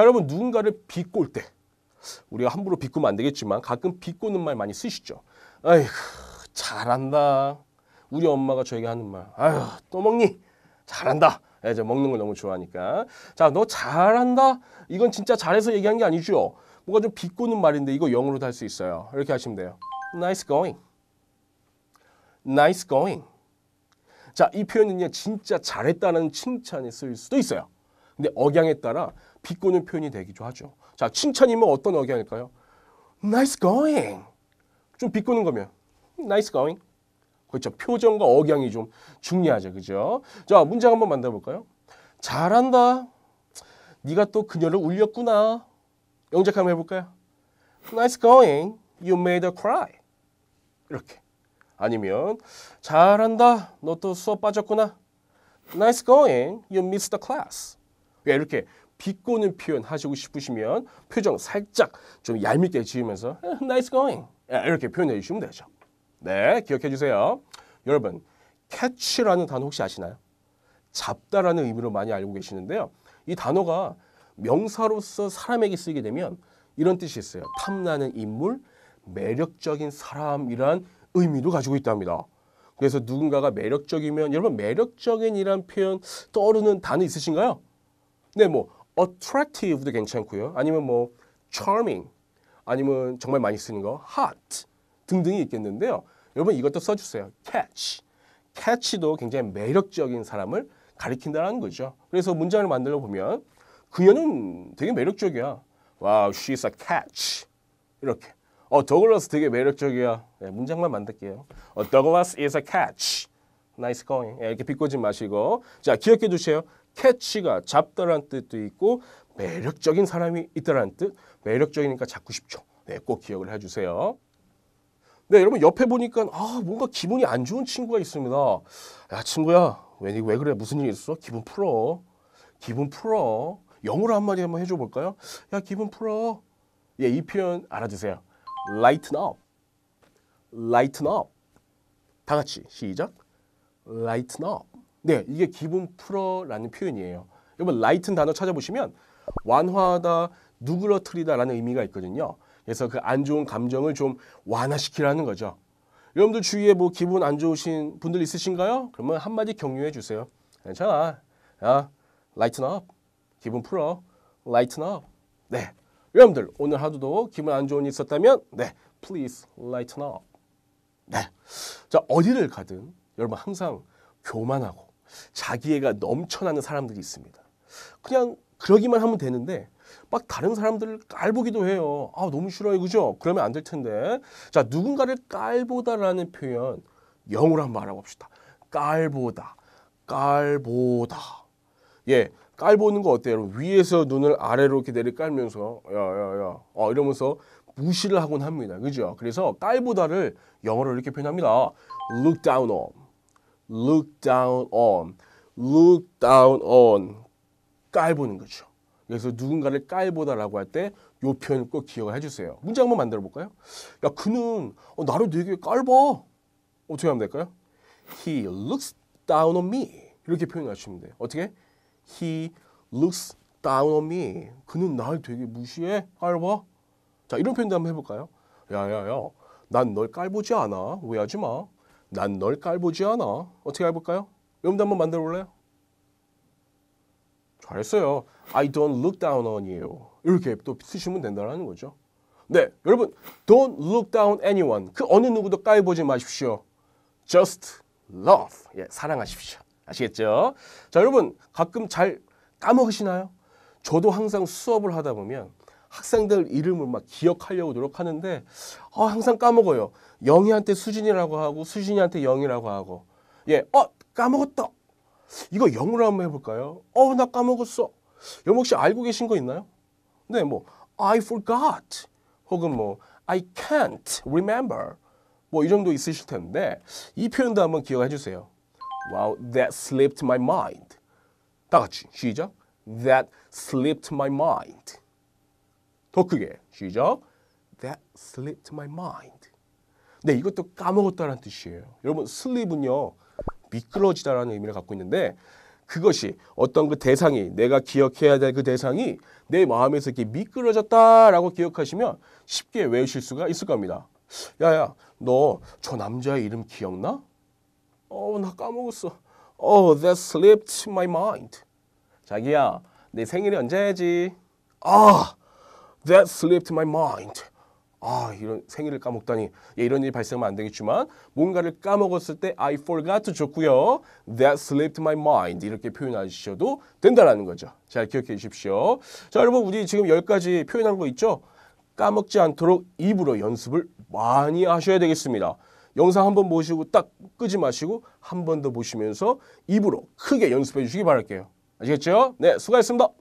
여러분 누군가를 비꼴 때 우리가 함부로 비꼬면 안 되겠지만 가끔 비꼬는 말 많이 쓰시죠. 아이고 잘한다. 우리 엄마가 저에게 하는 말. 아휴 또 먹니? 잘한다. 이제 예, 먹는 걸 너무 좋아하니까. 자, 너 잘한다. 이건 진짜 잘해서 얘기한 게 아니죠. 뭔가 좀 비꼬는 말인데 이거 영어로도 할 수 있어요. 이렇게 하시면 돼요. Nice going. Nice going. 자, 이표현은 진짜 잘했다는 칭찬이 쓰일 수도 있어요. 근데 억양에 따라 비꼬는 표현이 되기도 하죠. 자, 칭찬이면 어떤 어휘일까요? Nice going. 좀 비꼬는 거면 nice going. 그렇죠. 표정과 억양이 좀 중요하죠. 그죠? 자, 문장 한번 만나볼까요? 잘한다. 네가 또 그녀를 울렸구나. 영작 한번 해볼까요? Nice going. You made her cry. 이렇게. 아니면 잘한다. 너 또 수업 빠졌구나. Nice going. You missed the class. 이렇게 비꼬는 표현 하시고 싶으시면 표정 살짝 좀 얄밉게 지으면서 아, nice going 예, 이렇게 표현해 주시면 되죠. 네, 기억해 주세요. 여러분, catch라는 단어 혹시 아시나요? 잡다라는 의미로 많이 알고 계시는데요. 이 단어가 명사로서 사람에게 쓰이게 되면 이런 뜻이 있어요. 탐나는 인물, 매력적인 사람이란 의미도 가지고 있답니다. 그래서 누군가가 매력적이면 여러분 매력적인이란 표현 떠오르는 단어 있으신가요? 네, 뭐 attractive도 괜찮고요. 아니면 뭐 charming, 아니면 정말 많이 쓰는 거 hot 등등이 있겠는데요. 여러분 이것도 써주세요. catch, catch도 굉장히 매력적인 사람을 가리킨다는 거죠. 그래서 문장을 만들어 보면 그녀는 되게 매력적이야. wow, she's a catch. 이렇게. 어, 더글러스 되게 매력적이야. 네, 문장만 만들게요. 어, 더글러스 is a catch. nice going. 네, 이렇게 비꼬지 마시고. 자, 기억해 주세요. 캐치가 잡다란 뜻도 있고 매력적인 사람이 있다란 뜻 매력적이니까 잡고 싶죠. 네, 꼭 기억을 해주세요. 네, 여러분 옆에 보니까 아 뭔가 기분이 안 좋은 친구가 있습니다. 야 친구야 왜, 왜 그래 무슨 일 있어? 기분 풀어. 기분 풀어. 영어로 한마디 한번 해줘 볼까요? 야 기분 풀어. 예, 이 표현 알아두세요. Lighten up. Lighten up. 다 같이 시작. Lighten up. 네, 이게 기분 풀어라는 표현이에요. 여러분 라이튼 단어 찾아보시면 완화하다, 누그러뜨리다라는 의미가 있거든요. 그래서 그 안 좋은 감정을 좀 완화시키라는 거죠. 여러분들 주위에 뭐 기분 안 좋으신 분들 있으신가요? 그러면 한마디 격려해 주세요. 괜찮아. 야, 라이튼 업. 기분 풀어. 라이튼 업. 네. 여러분들 오늘 하루도 기분 안 좋은 일 있었다면 네. Please lighten up. 네. 자, 어디를 가든 여러분 항상 교만하고 자기애가 넘쳐나는 사람들이 있습니다. 그냥 그러기만 하면 되는데 막 다른 사람들을 깔보기도 해요. 아 너무 싫어요, 그죠? 그러면 안 될 텐데. 자 누군가를 깔보다라는 표현 영어로 한번 알아봅시다. 깔보다, 깔보다. 예, 깔보는 거 어때요? 위에서 눈을 아래로 이렇게 내리 깔면서 야야야, 어 이러면서 무시를 하곤 합니다. 그죠? 그래서 깔보다를 영어로 이렇게 표현합니다. Look down on. look down on, look down on 깔보는 거죠. 그래서 누군가를 깔보다라고 할 때 요 표현 꼭 기억을 해주세요. 문장 한번 만들어 볼까요? 야 그는 어, 나를 되게 깔봐. 어떻게 하면 될까요? He looks down on me. 이렇게 표현하시면 돼요. 어떻게? He looks down on me. 그는 나를 되게 무시해. 깔봐. 자 이런 표현도 한번 해볼까요? 야야야. 난 널 깔보지 않아. 오해하지 마. 난널 깔보지 않아. 어떻게 해볼까요? 여러분도 한번 만들어 볼래요? 잘했어요. I don't look down on you. 이렇게 또 쓰시면 된다는 거죠. 네, 여러분 don't look down anyone. 그 어느 누구도 깔보지 마십시오. Just love. 예, 사랑하십시오. 아시겠죠? 자, 여러분 가끔 잘 까먹으시나요? 저도 항상 수업을 하다 보면 학생들 이름을 막 기억하려고 노력하는데 어, 항상 까먹어요. 영희한테 수진이라고 하고 수진이한테 영이라고 하고 예, 어 까먹었다. 이거 영으로 한번 해볼까요? 어나 까먹었어. 영러 혹시 알고 계신 거 있나요? 네, 뭐 I forgot 혹은 뭐 I can't remember 뭐 이 정도 있으실 텐데 이 표현도 한번 기억해 주세요. Wow, that slipped my mind. 다 같이 시작. That slipped my mind. 더 크게 시작. That slipped my mind. 네, 이것도 까먹었다라는 뜻이에요. 여러분, s l e p 은요 미끄러지다라는 의미를 갖고 있는데 그것이 어떤 그 대상이 내가 기억해야 될 그 대상이 내 마음에서 이렇게 미끄러졌다라고 기억하시면 쉽게 외우실 수가 있을 겁니다. 야야, 너 저 남자의 이름 기억나? 어, 나 까먹었어. Oh, that slipped my mind. 자기야, 내 생일이 언제지? 아, That slipped my mind. 아 이런 생일을 까먹다니 예, 이런 일이 발생하면 안 되겠지만 뭔가를 까먹었을 때 I forgot 좋고요 That slipped my mind 이렇게 표현하셔도 된다라는 거죠 잘 기억해 주십시오 자 여러분 우리 지금 10가지 표현한 거 있죠 까먹지 않도록 입으로 연습을 많이 하셔야 되겠습니다 영상 한번 보시고 딱 끄지 마시고 한 번 더 보시면서 입으로 크게 연습해 주시기 바랄게요 아시겠죠? 네 수고하셨습니다